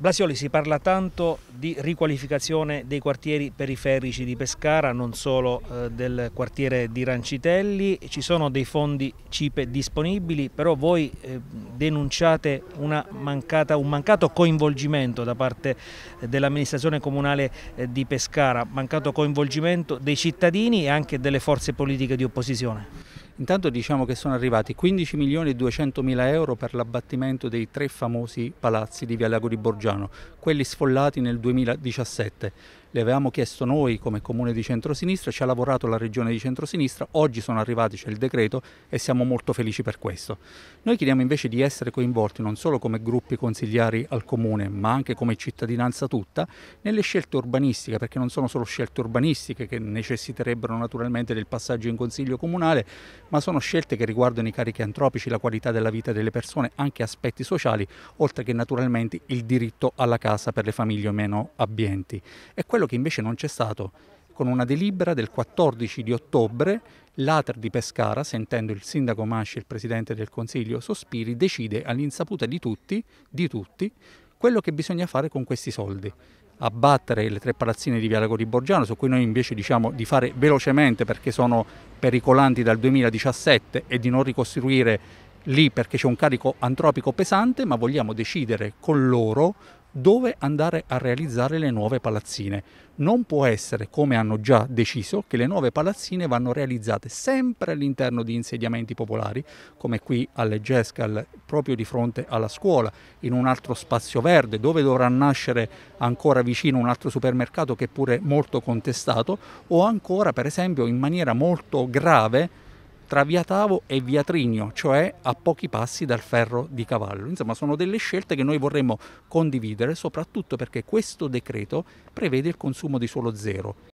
Blasioli si parla tanto di riqualificazione dei quartieri periferici di Pescara, non solo eh, del quartiere di Rancitelli, ci sono dei fondi CIPE disponibili, però voi eh, denunciate mancata, un mancato coinvolgimento da parte eh, dell'amministrazione comunale eh, di Pescara, mancato coinvolgimento dei cittadini e anche delle forze politiche di opposizione. Intanto diciamo che sono arrivati 15 milioni e 200 mila euro per l'abbattimento dei tre famosi palazzi di Via Lago di Borgiano, quelli sfollati nel 2017 le avevamo chiesto noi come comune di centrosinistra, ci ha lavorato la regione di centrosinistra, oggi sono arrivati, c'è il decreto e siamo molto felici per questo. Noi chiediamo invece di essere coinvolti non solo come gruppi consigliari al comune, ma anche come cittadinanza tutta, nelle scelte urbanistiche, perché non sono solo scelte urbanistiche che necessiterebbero naturalmente del passaggio in consiglio comunale, ma sono scelte che riguardano i carichi antropici, la qualità della vita delle persone, anche aspetti sociali, oltre che naturalmente il diritto alla casa per le famiglie meno abbienti. E quello che invece non c'è stato. Con una delibera del 14 di ottobre, l'Ater di Pescara, sentendo il sindaco Masci e il presidente del consiglio Sospiri, decide all'insaputa di tutti, di tutti, quello che bisogna fare con questi soldi abbattere le tre palazzine di Viale Cori Borgiano, su cui noi invece diciamo di fare velocemente perché sono pericolanti dal 2017 e di non ricostruire lì perché c'è un carico antropico pesante, ma vogliamo decidere con loro dove andare a realizzare le nuove palazzine. Non può essere, come hanno già deciso, che le nuove palazzine vanno realizzate sempre all'interno di insediamenti popolari, come qui alle Gescal, proprio di fronte alla scuola, in un altro spazio verde, dove dovrà nascere ancora vicino un altro supermercato che è pure molto contestato, o ancora, per esempio, in maniera molto grave tra via Tavo e via Trigno, cioè a pochi passi dal ferro di cavallo. Insomma, sono delle scelte che noi vorremmo condividere, soprattutto perché questo decreto prevede il consumo di suolo zero